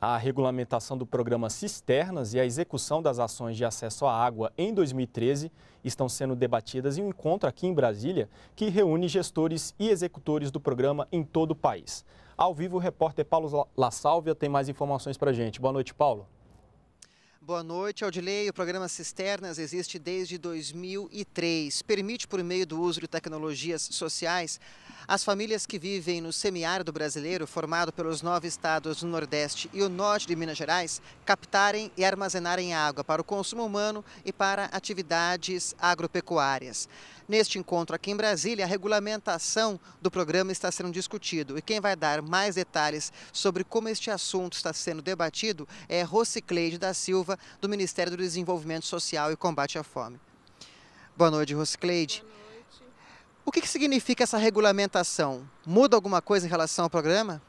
a regulamentação do programa Cisternas e a execução das ações de acesso à água em 2013 estão sendo debatidas em um encontro aqui em Brasília que reúne gestores e executores do programa em todo o país. Ao vivo, o repórter Paulo La Sálvia tem mais informações para a gente. Boa noite, Paulo. Boa noite, Aldilei. O programa Cisternas existe desde 2003. Permite, por meio do uso de tecnologias sociais, as famílias que vivem no semiárido brasileiro, formado pelos nove estados do Nordeste e o Norte de Minas Gerais, captarem e armazenarem água para o consumo humano e para atividades agropecuárias. Neste encontro aqui em Brasília, a regulamentação do programa está sendo discutido e quem vai dar mais detalhes sobre como este assunto está sendo debatido é Rocicleide da Silva, Silva, do Ministério do Desenvolvimento Social e Combate à Fome. Boa noite, Roscleide. O que, que significa essa regulamentação? Muda alguma coisa em relação ao programa?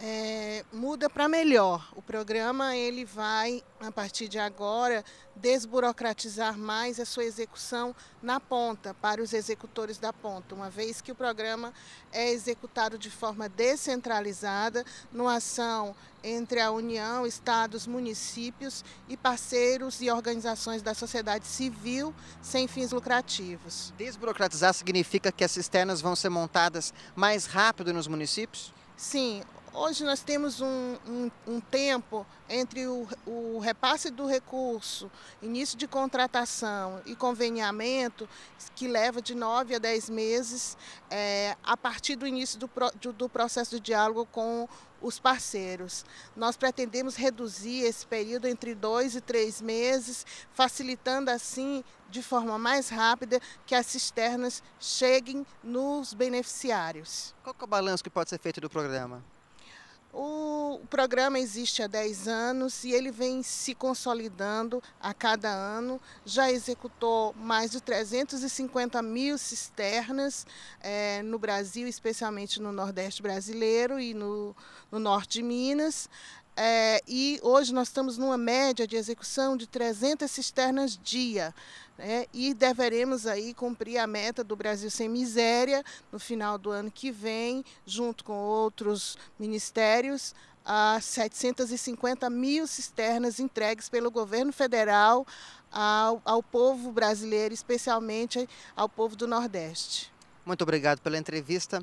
é, muda para melhor. O programa ele vai, a partir de agora, desburocratizar mais a sua execução na ponta, para os executores da ponta, uma vez que o programa é executado de forma descentralizada, numa ação entre a União, estados, municípios e parceiros e organizações da sociedade civil sem fins lucrativos. Desburocratizar significa que as cisternas vão ser montadas mais rápido nos municípios? Sim, Hoje nós temos um, um, um tempo entre o, o, repasse do recurso, início de contratação e conveniamento, que leva de nove a dez meses é, a partir do início do, do, do processo de diálogo com os parceiros. Nós pretendemos reduzir esse período entre dois e três meses, facilitando assim, de forma mais rápida, que as cisternas cheguem nos beneficiários. Qual é o balanço que pode ser feito do programa? O programa existe há 10 anos e ele vem se consolidando a cada ano. Já executou mais de 350 mil cisternas é, no Brasil, especialmente no Nordeste brasileiro e no, no Norte de Minas. É, e hoje nós estamos numa média de execução de 300 cisternas dia. Né? E deveremos aí cumprir a meta do Brasil Sem Miséria no final do ano que vem, junto com outros ministérios, a 750 mil cisternas entregues pelo governo federal ao, ao povo brasileiro, especialmente ao povo do Nordeste. Muito obrigado pela entrevista.